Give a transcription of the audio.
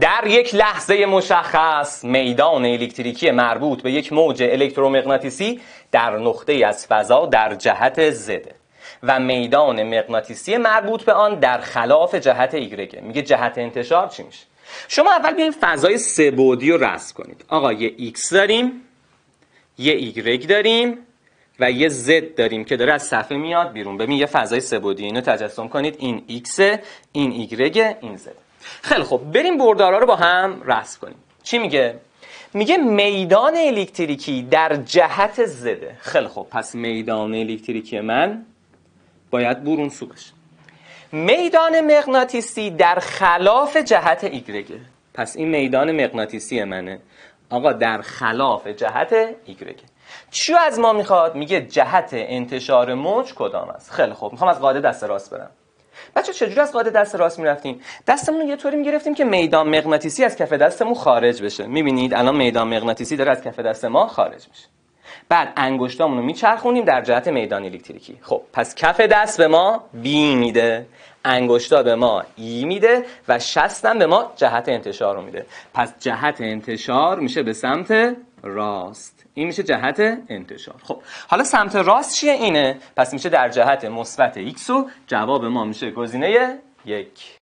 در یک لحظه مشخص میدان الکتریکی مربوط به یک موج الکترومغناطیسی در نقطه از فضا در جهت زده و میدان مغناطیسی مربوط به آن در خلاف جهت ایگرگه میگه جهت انتشار چی میشه شما اول بیاین فضای سه رو رسم کنید آقا یه ایکس داریم یه ایگرگ داریم و یه زد داریم که داره از صفحه میاد بیرون ببین یه فضای سبودی اینو تجسم کنید این ایکس این ایگرگ این زد خیلی خب بریم بردارا رو با هم رسم کنیم چی میگه میگه میدان الکتریکی در جهت زده خیلی خب پس میدان الکتریکی من باید برون سو بشه میدان مغناطیسی در خلاف جهت ایگرگه پس این میدان مغناطیسی منه آقا در خلاف جهت ایگرگه چی از ما میخواد میگه جهت انتشار موج کدام است خیلی خب میخوام از قاعده دست راست برم بچه چجوری از قاده دست راست میرفتیم دستمون رو یه طوری میگرفتیم که میدان مغناطیسی از کف دستمون خارج بشه میبینید الان میدان مغناطیسی داره از کف دست ما خارج میشه بعد انگشتامون رو میچرخونیم در جهت میدان الکتریکی خب پس کف دست به ما بی میده انگشتا به ما ای e میده و شستم به ما جهت انتشار رو میده پس جهت انتشار میشه به سمت راست این میشه جهت انتشار خب حالا سمت راست چیه اینه پس میشه در جهت مثبت x و جواب ما میشه گزینه یک